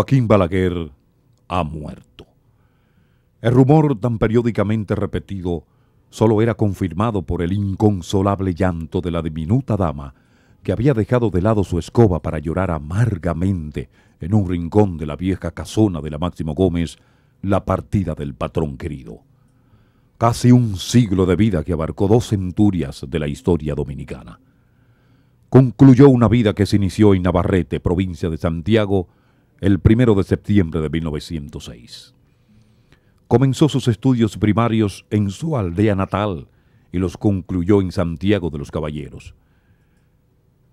Joaquín Balaguer ha muerto. El rumor tan periódicamente repetido solo era confirmado por el inconsolable llanto de la diminuta dama que había dejado de lado su escoba para llorar amargamente en un rincón de la vieja casona de la Máximo Gómez la partida del patrón querido. Casi un siglo de vida que abarcó dos centurias de la historia dominicana. Concluyó una vida que se inició en Navarrete, provincia de Santiago, el 1 de septiembre de 1906. Comenzó sus estudios primarios en su aldea natal y los concluyó en Santiago de los Caballeros,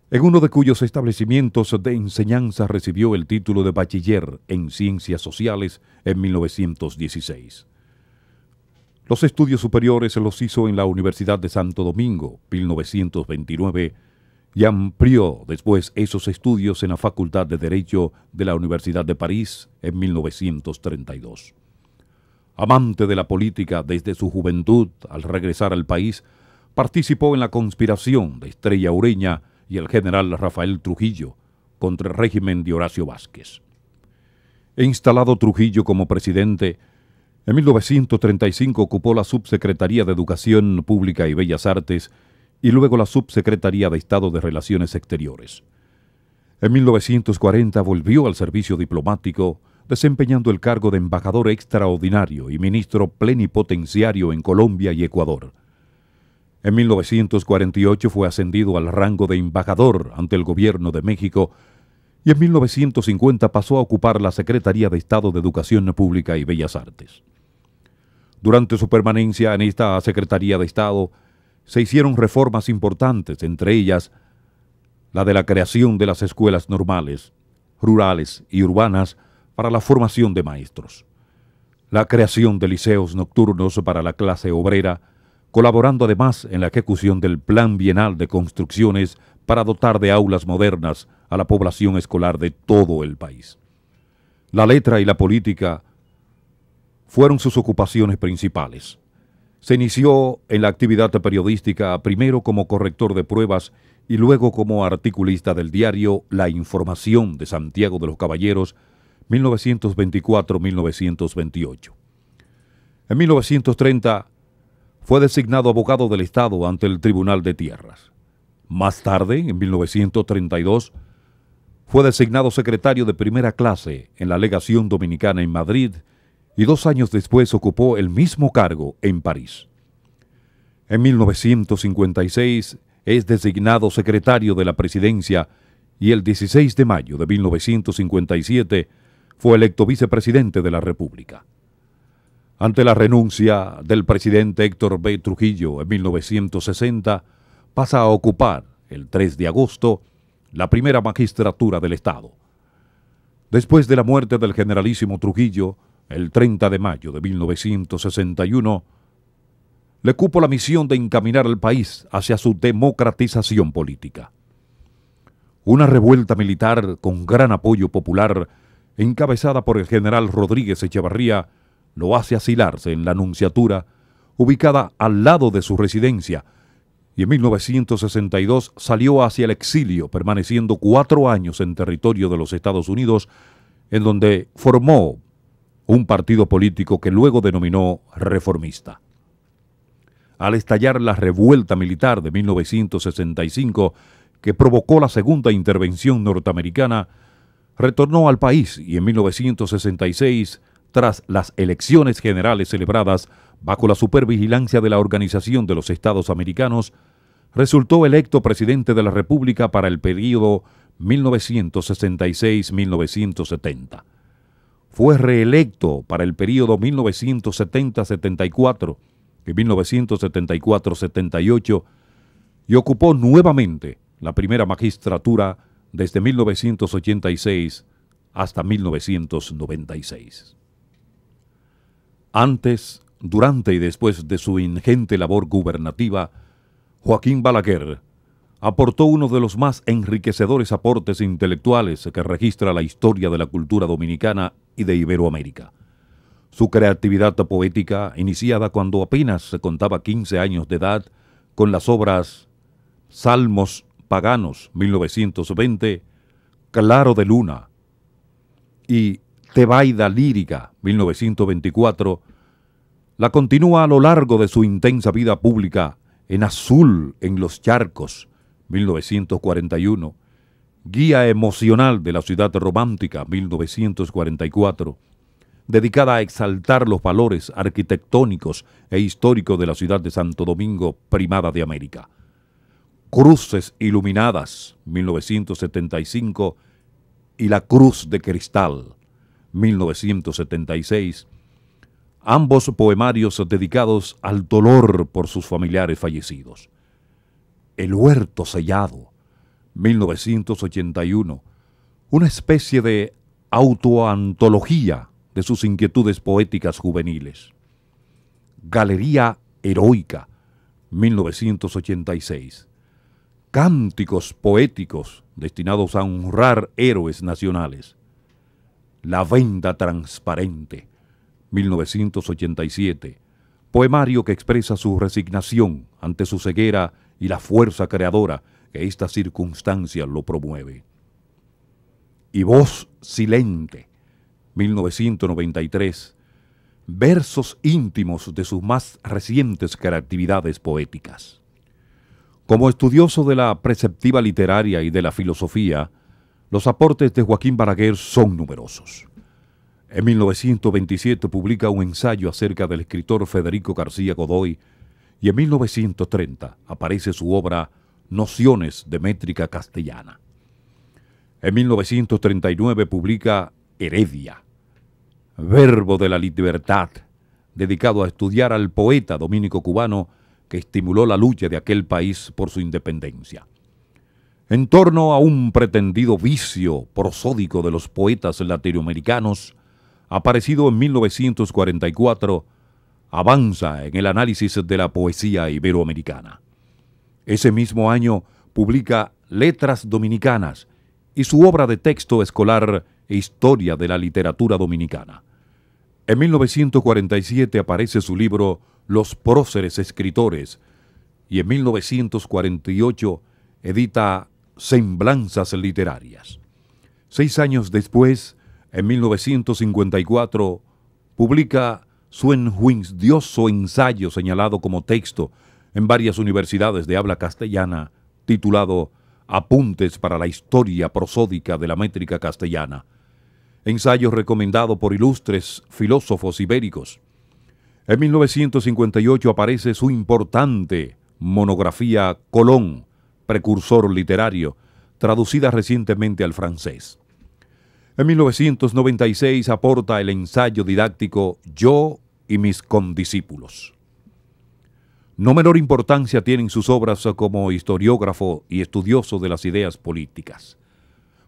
en uno de cuyos establecimientos de enseñanza recibió el título de bachiller en ciencias sociales en 1916. Los estudios superiores los hizo en la Universidad de Santo Domingo, 1929 y amplió después esos estudios en la Facultad de Derecho de la Universidad de París en 1932. Amante de la política desde su juventud, al regresar al país, participó en la conspiración de Estrella Ureña y el general Rafael Trujillo contra el régimen de Horacio Vázquez. E instalado Trujillo como presidente, en 1935 ocupó la Subsecretaría de Educación Pública y Bellas Artes y luego la Subsecretaría de Estado de Relaciones Exteriores. En 1940 volvió al servicio diplomático, desempeñando el cargo de embajador extraordinario y ministro plenipotenciario en Colombia y Ecuador. En 1948 fue ascendido al rango de embajador ante el gobierno de México y en 1950 pasó a ocupar la Secretaría de Estado de Educación Pública y Bellas Artes. Durante su permanencia en esta Secretaría de Estado, se hicieron reformas importantes, entre ellas la de la creación de las escuelas normales, rurales y urbanas para la formación de maestros, la creación de liceos nocturnos para la clase obrera, colaborando además en la ejecución del Plan Bienal de Construcciones para dotar de aulas modernas a la población escolar de todo el país. La letra y la política fueron sus ocupaciones principales. Se inició en la actividad periodística primero como corrector de pruebas y luego como articulista del diario La Información de Santiago de los Caballeros 1924-1928. En 1930 fue designado abogado del Estado ante el Tribunal de Tierras. Más tarde, en 1932, fue designado secretario de primera clase en la Legación Dominicana en Madrid y dos años después ocupó el mismo cargo en París. En 1956 es designado secretario de la presidencia y el 16 de mayo de 1957 fue electo vicepresidente de la República. Ante la renuncia del presidente Héctor B. Trujillo en 1960, pasa a ocupar, el 3 de agosto, la primera magistratura del Estado. Después de la muerte del generalísimo Trujillo, el 30 de mayo de 1961, le cupo la misión de encaminar al país hacia su democratización política. Una revuelta militar con gran apoyo popular, encabezada por el general Rodríguez Echevarría, lo hace asilarse en la Nunciatura, ubicada al lado de su residencia, y en 1962 salió hacia el exilio, permaneciendo cuatro años en territorio de los Estados Unidos, en donde formó un partido político que luego denominó reformista. Al estallar la revuelta militar de 1965, que provocó la segunda intervención norteamericana, retornó al país y en 1966, tras las elecciones generales celebradas bajo la supervigilancia de la Organización de los Estados Americanos, resultó electo presidente de la República para el periodo 1966-1970 fue reelecto para el periodo 1970-74 y 1974-78 y ocupó nuevamente la primera magistratura desde 1986 hasta 1996. Antes, durante y después de su ingente labor gubernativa, Joaquín Balaguer aportó uno de los más enriquecedores aportes intelectuales que registra la historia de la cultura dominicana y de Iberoamérica. Su creatividad poética, iniciada cuando apenas se contaba 15 años de edad, con las obras Salmos Paganos 1920, Claro de Luna y Tebaida Lírica 1924, la continúa a lo largo de su intensa vida pública en azul en los charcos, 1941. Guía emocional de la ciudad romántica, 1944, dedicada a exaltar los valores arquitectónicos e históricos de la ciudad de Santo Domingo, primada de América. Cruces Iluminadas, 1975, y La Cruz de Cristal, 1976, ambos poemarios dedicados al dolor por sus familiares fallecidos. El Huerto Sellado, 1981, una especie de autoantología de sus inquietudes poéticas juveniles. Galería Heroica, 1986. Cánticos poéticos destinados a honrar héroes nacionales. La Venda Transparente, 1987. Poemario que expresa su resignación ante su ceguera y la fuerza creadora que esta circunstancia lo promueve. Y voz silente, 1993, versos íntimos de sus más recientes creatividades poéticas. Como estudioso de la preceptiva literaria y de la filosofía, los aportes de Joaquín Baraguer son numerosos. En 1927 publica un ensayo acerca del escritor Federico García Godoy, y en 1930 aparece su obra Nociones de Métrica Castellana. En 1939 publica Heredia, Verbo de la Libertad, dedicado a estudiar al poeta dominico cubano que estimuló la lucha de aquel país por su independencia. En torno a un pretendido vicio prosódico de los poetas latinoamericanos, aparecido en 1944, avanza en el análisis de la poesía iberoamericana. Ese mismo año publica Letras Dominicanas y su obra de texto escolar Historia de la Literatura Dominicana. En 1947 aparece su libro Los próceres escritores y en 1948 edita Semblanzas Literarias. Seis años después, en 1954, publica su enjuicioso ensayo señalado como texto en varias universidades de habla castellana, titulado Apuntes para la historia prosódica de la métrica castellana, ensayo recomendado por ilustres filósofos ibéricos. En 1958 aparece su importante monografía Colón, precursor literario, traducida recientemente al francés. En 1996 aporta el ensayo didáctico Yo y mis condiscípulos. No menor importancia tienen sus obras como historiógrafo y estudioso de las ideas políticas.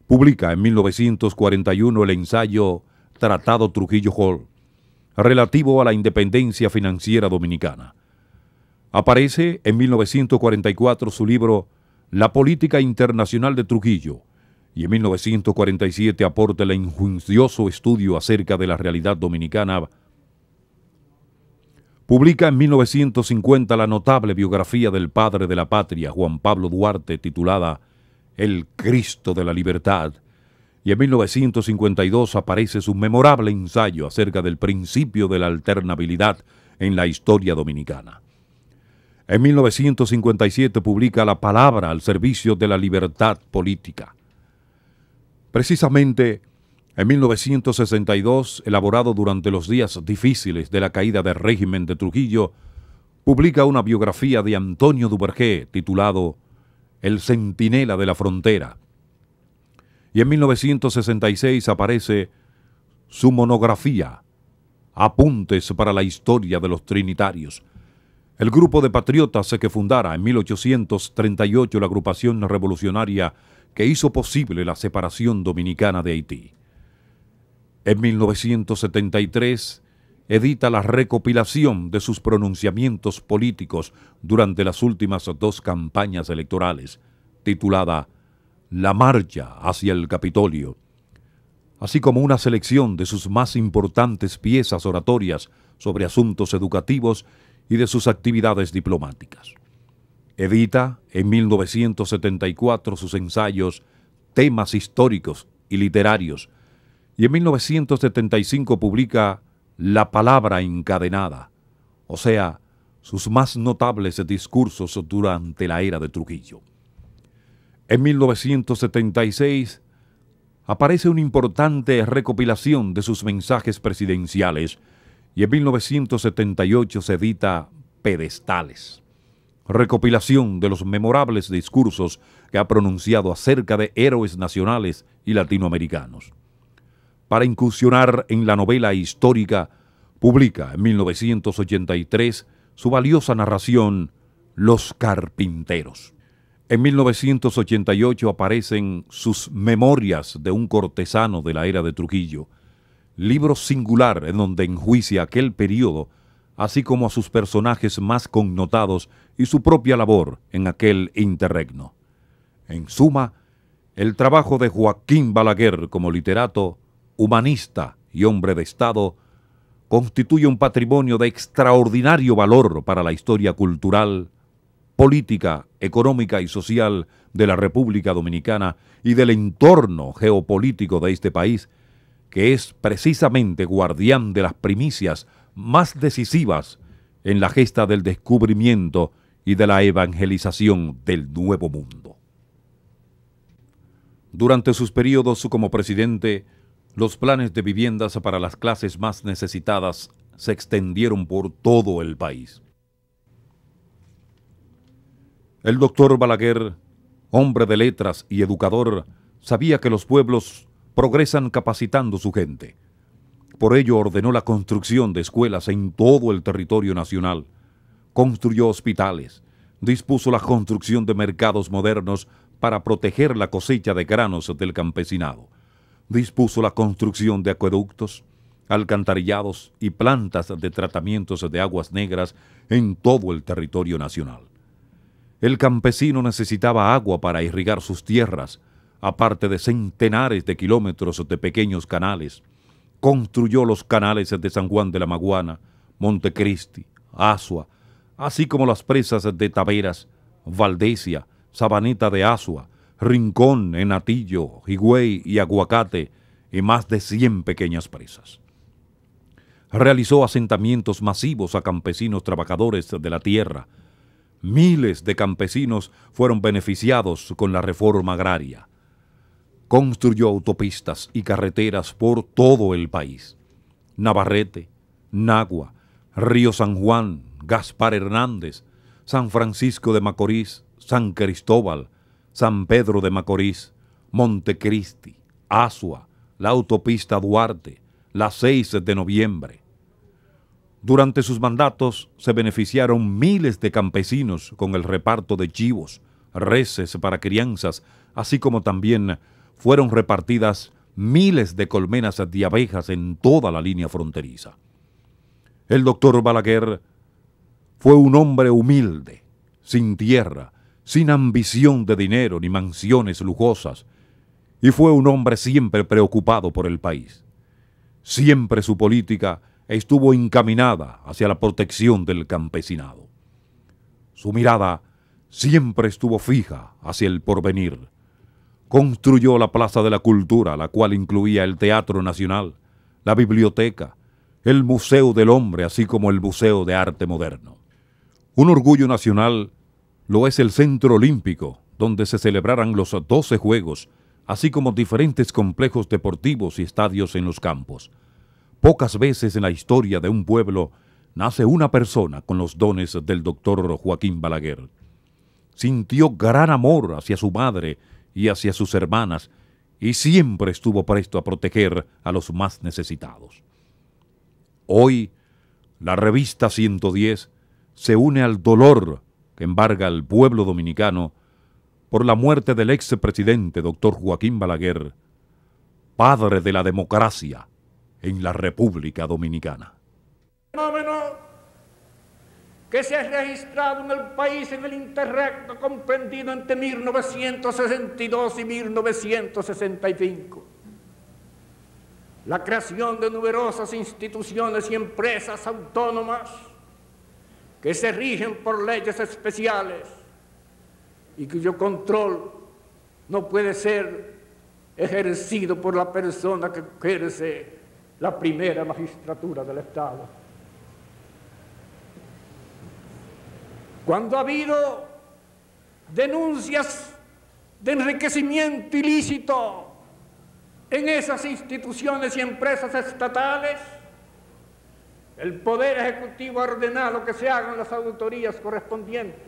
Publica en 1941 el ensayo Tratado Trujillo Hall, relativo a la independencia financiera dominicana. Aparece en 1944 su libro La política internacional de Trujillo, y en 1947 aporta el injuicioso estudio acerca de la realidad dominicana. Publica en 1950 la notable biografía del padre de la patria, Juan Pablo Duarte, titulada El Cristo de la Libertad, y en 1952 aparece su memorable ensayo acerca del principio de la alternabilidad en la historia dominicana. En 1957 publica La palabra al servicio de la libertad política. Precisamente en 1962, elaborado durante los días difíciles de la caída del régimen de Trujillo, publica una biografía de Antonio Duvergé titulado El Centinela de la Frontera. Y en 1966 aparece su monografía, Apuntes para la Historia de los Trinitarios. El grupo de patriotas que fundara en 1838 la agrupación revolucionaria que hizo posible la separación dominicana de Haití. En 1973 edita la recopilación de sus pronunciamientos políticos durante las últimas dos campañas electorales, titulada La Marcha hacia el Capitolio, así como una selección de sus más importantes piezas oratorias sobre asuntos educativos y de sus actividades diplomáticas edita en 1974 sus ensayos Temas históricos y literarios y en 1975 publica La palabra encadenada, o sea, sus más notables discursos durante la era de Trujillo. En 1976 aparece una importante recopilación de sus mensajes presidenciales y en 1978 se edita Pedestales recopilación de los memorables discursos que ha pronunciado acerca de héroes nacionales y latinoamericanos. Para incursionar en la novela histórica, publica en 1983 su valiosa narración Los Carpinteros. En 1988 aparecen sus Memorias de un cortesano de la era de Trujillo, libro singular en donde enjuicia aquel periodo, así como a sus personajes más connotados y su propia labor en aquel interregno. En suma, el trabajo de Joaquín Balaguer como literato, humanista y hombre de Estado constituye un patrimonio de extraordinario valor para la historia cultural, política, económica y social de la República Dominicana y del entorno geopolítico de este país, que es precisamente guardián de las primicias más decisivas en la gesta del descubrimiento y de la evangelización del Nuevo Mundo. Durante sus periodos como presidente, los planes de viviendas para las clases más necesitadas se extendieron por todo el país. El doctor Balaguer, hombre de letras y educador, sabía que los pueblos progresan capacitando su gente. Por ello ordenó la construcción de escuelas en todo el territorio nacional construyó hospitales, dispuso la construcción de mercados modernos para proteger la cosecha de granos del campesinado, dispuso la construcción de acueductos, alcantarillados y plantas de tratamientos de aguas negras en todo el territorio nacional. El campesino necesitaba agua para irrigar sus tierras, aparte de centenares de kilómetros de pequeños canales. Construyó los canales de San Juan de la Maguana, Montecristi, Asua, así como las presas de Taveras, Valdesia, Sabaneta de Asua, Rincón, Enatillo, Higüey y Aguacate, y más de 100 pequeñas presas. Realizó asentamientos masivos a campesinos trabajadores de la tierra. Miles de campesinos fueron beneficiados con la reforma agraria. Construyó autopistas y carreteras por todo el país. Navarrete, Nagua, Río San Juan, Gaspar Hernández, San Francisco de Macorís, San Cristóbal, San Pedro de Macorís, Montecristi, Asua, la autopista Duarte, las 6 de noviembre. Durante sus mandatos se beneficiaron miles de campesinos con el reparto de chivos, reses para crianzas, así como también fueron repartidas miles de colmenas de abejas en toda la línea fronteriza. El doctor Balaguer fue un hombre humilde, sin tierra, sin ambición de dinero ni mansiones lujosas, y fue un hombre siempre preocupado por el país. Siempre su política estuvo encaminada hacia la protección del campesinado. Su mirada siempre estuvo fija hacia el porvenir. Construyó la Plaza de la Cultura, la cual incluía el Teatro Nacional, la Biblioteca, el Museo del Hombre, así como el Museo de Arte Moderno. Un orgullo nacional lo es el Centro Olímpico, donde se celebrarán los 12 Juegos, así como diferentes complejos deportivos y estadios en los campos. Pocas veces en la historia de un pueblo nace una persona con los dones del doctor Joaquín Balaguer. Sintió gran amor hacia su madre y hacia sus hermanas y siempre estuvo presto a proteger a los más necesitados. Hoy, la revista 110 se une al dolor que embarga al pueblo dominicano por la muerte del ex presidente doctor Joaquín Balaguer, padre de la democracia en la República Dominicana. Fenómeno que se ha registrado en el país en el interrecto comprendido entre 1962 y 1965. La creación de numerosas instituciones y empresas autónomas que se rigen por leyes especiales y cuyo control no puede ser ejercido por la persona que ejerce la primera magistratura del Estado. Cuando ha habido denuncias de enriquecimiento ilícito en esas instituciones y empresas estatales, el Poder Ejecutivo ha ordenado que se hagan las auditorías correspondientes.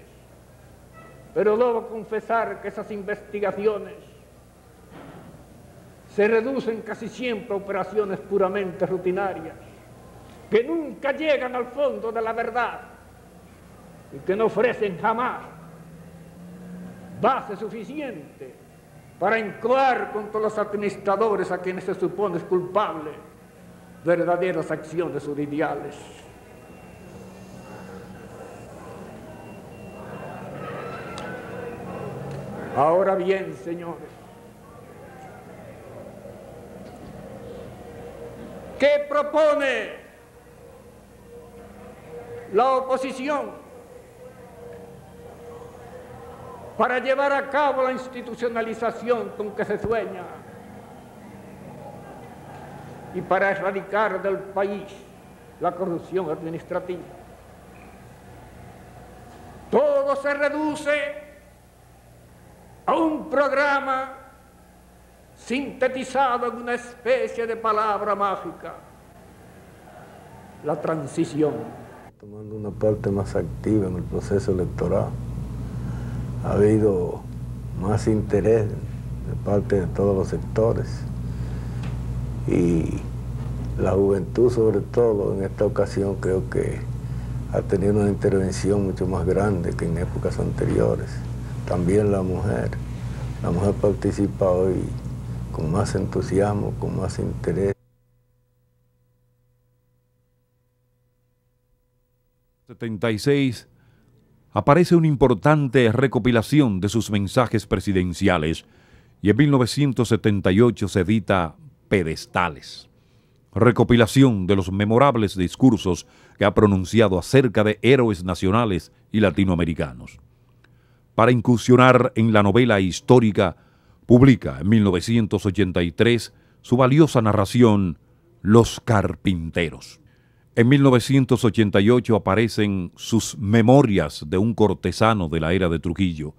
Pero debo confesar que esas investigaciones se reducen casi siempre a operaciones puramente rutinarias, que nunca llegan al fondo de la verdad y que no ofrecen jamás base suficiente para con contra los administradores a quienes se supone es culpable verdaderas acciones ideales. Ahora bien, señores, ¿qué propone la oposición para llevar a cabo la institucionalización con que se sueña? y para erradicar del país la corrupción administrativa. Todo se reduce a un programa sintetizado en una especie de palabra mágica, la transición. Tomando una parte más activa en el proceso electoral, ha habido más interés de parte de todos los sectores y la juventud sobre todo en esta ocasión creo que ha tenido una intervención mucho más grande que en épocas anteriores. También la mujer. La mujer participa hoy con más entusiasmo, con más interés. En aparece una importante recopilación de sus mensajes presidenciales y en 1978 se edita pedestales. Recopilación de los memorables discursos que ha pronunciado acerca de héroes nacionales y latinoamericanos. Para incursionar en la novela histórica, publica en 1983 su valiosa narración Los Carpinteros. En 1988 aparecen sus Memorias de un cortesano de la era de Trujillo,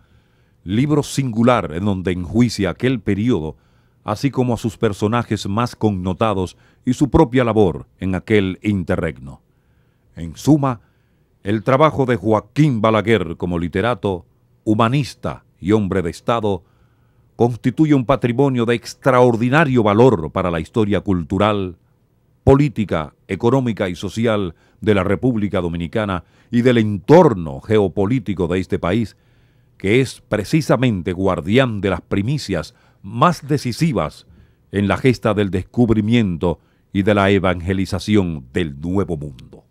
libro singular en donde enjuicia aquel periodo así como a sus personajes más connotados y su propia labor en aquel interregno. En suma, el trabajo de Joaquín Balaguer como literato, humanista y hombre de Estado constituye un patrimonio de extraordinario valor para la historia cultural, política, económica y social de la República Dominicana y del entorno geopolítico de este país, que es precisamente guardián de las primicias más decisivas en la gesta del descubrimiento y de la evangelización del Nuevo Mundo.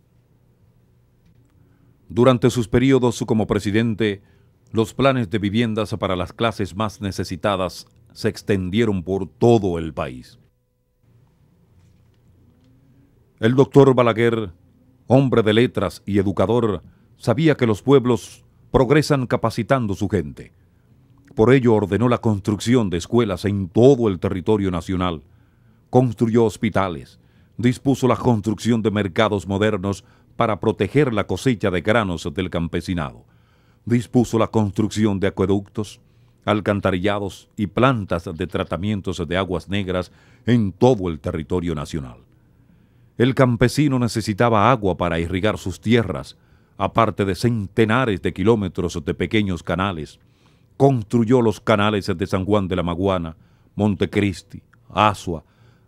Durante sus periodos como presidente, los planes de viviendas para las clases más necesitadas se extendieron por todo el país. El doctor Balaguer, hombre de letras y educador, sabía que los pueblos progresan capacitando su gente por ello ordenó la construcción de escuelas en todo el territorio nacional, construyó hospitales, dispuso la construcción de mercados modernos para proteger la cosecha de granos del campesinado, dispuso la construcción de acueductos, alcantarillados y plantas de tratamientos de aguas negras en todo el territorio nacional. El campesino necesitaba agua para irrigar sus tierras, aparte de centenares de kilómetros de pequeños canales, construyó los canales de San Juan de la Maguana, Montecristi, Asua,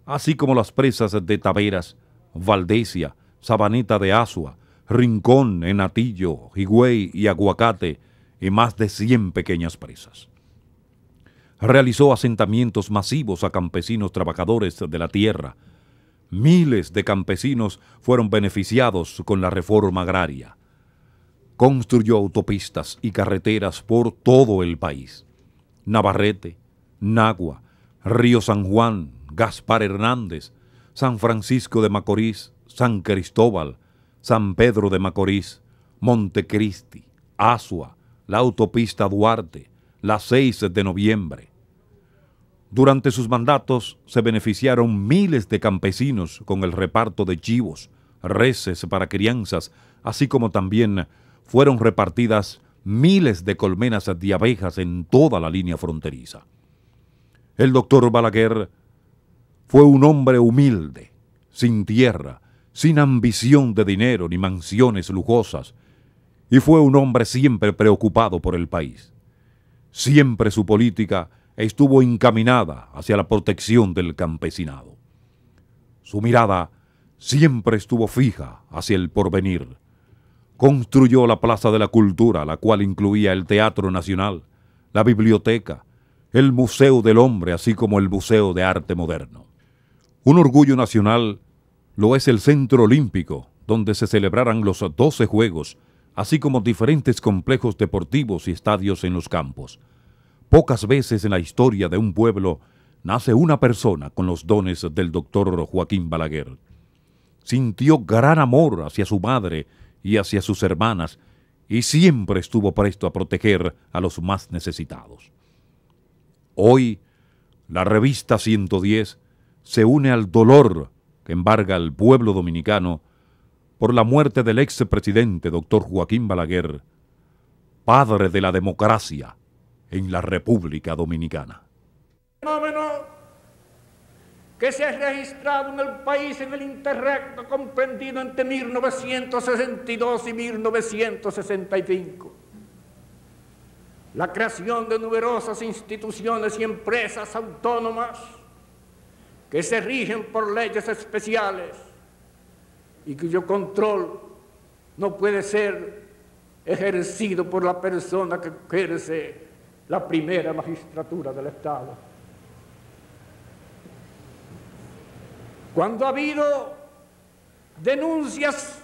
así como las presas de Taveras, Valdesia, Sabaneta de Asua, Rincón, Enatillo, Higüey y Aguacate, y más de 100 pequeñas presas. Realizó asentamientos masivos a campesinos trabajadores de la tierra. Miles de campesinos fueron beneficiados con la reforma agraria construyó autopistas y carreteras por todo el país. Navarrete, Nagua, Río San Juan, Gaspar Hernández, San Francisco de Macorís, San Cristóbal, San Pedro de Macorís, Montecristi, Asua, la autopista Duarte, las 6 de noviembre. Durante sus mandatos se beneficiaron miles de campesinos con el reparto de chivos, reses para crianzas, así como también fueron repartidas miles de colmenas de abejas en toda la línea fronteriza. El doctor Balaguer fue un hombre humilde, sin tierra, sin ambición de dinero ni mansiones lujosas, y fue un hombre siempre preocupado por el país. Siempre su política estuvo encaminada hacia la protección del campesinado. Su mirada siempre estuvo fija hacia el porvenir, Construyó la Plaza de la Cultura, la cual incluía el Teatro Nacional, la biblioteca, el Museo del Hombre, así como el Museo de Arte Moderno. Un orgullo nacional lo es el Centro Olímpico, donde se celebrarán los 12 Juegos, así como diferentes complejos deportivos y estadios en los campos. Pocas veces en la historia de un pueblo nace una persona con los dones del doctor Joaquín Balaguer. Sintió gran amor hacia su madre y hacia sus hermanas, y siempre estuvo presto a proteger a los más necesitados. Hoy, la revista 110 se une al dolor que embarga al pueblo dominicano por la muerte del ex presidente doctor Joaquín Balaguer, padre de la democracia en la República Dominicana que se ha registrado en el país en el interrecto comprendido entre 1962 y 1965. La creación de numerosas instituciones y empresas autónomas que se rigen por leyes especiales y cuyo control no puede ser ejercido por la persona que ejerce la primera magistratura del Estado. Cuando ha habido denuncias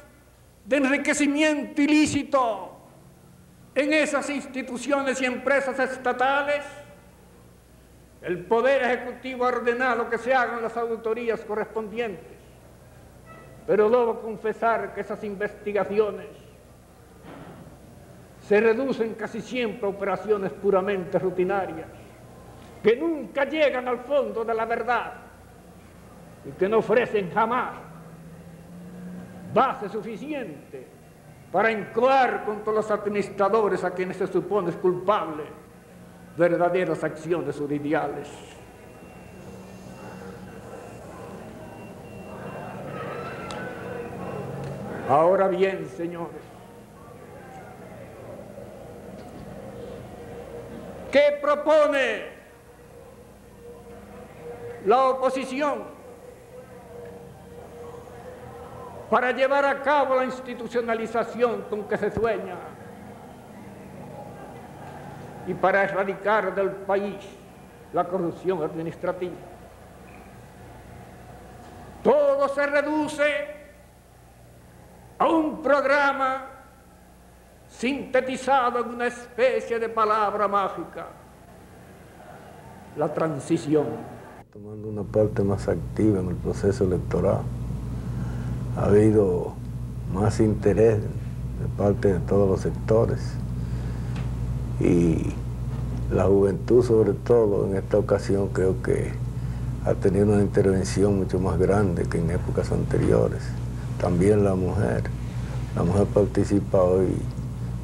de enriquecimiento ilícito en esas instituciones y empresas estatales, el Poder Ejecutivo ha ordenado que se hagan las auditorías correspondientes. Pero debo confesar que esas investigaciones se reducen casi siempre a operaciones puramente rutinarias, que nunca llegan al fondo de la verdad y que no ofrecen jamás base suficiente para con contra los administradores a quienes se supone es culpable verdaderas acciones ideales Ahora bien, señores, ¿qué propone la oposición? para llevar a cabo la institucionalización con que se sueña y para erradicar del país la corrupción administrativa. Todo se reduce a un programa sintetizado en una especie de palabra mágica, la transición. Tomando una parte más activa en el proceso electoral ha habido más interés de parte de todos los sectores y la juventud sobre todo en esta ocasión creo que ha tenido una intervención mucho más grande que en épocas anteriores. También la mujer. La mujer participa hoy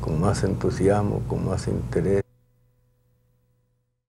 con más entusiasmo, con más interés.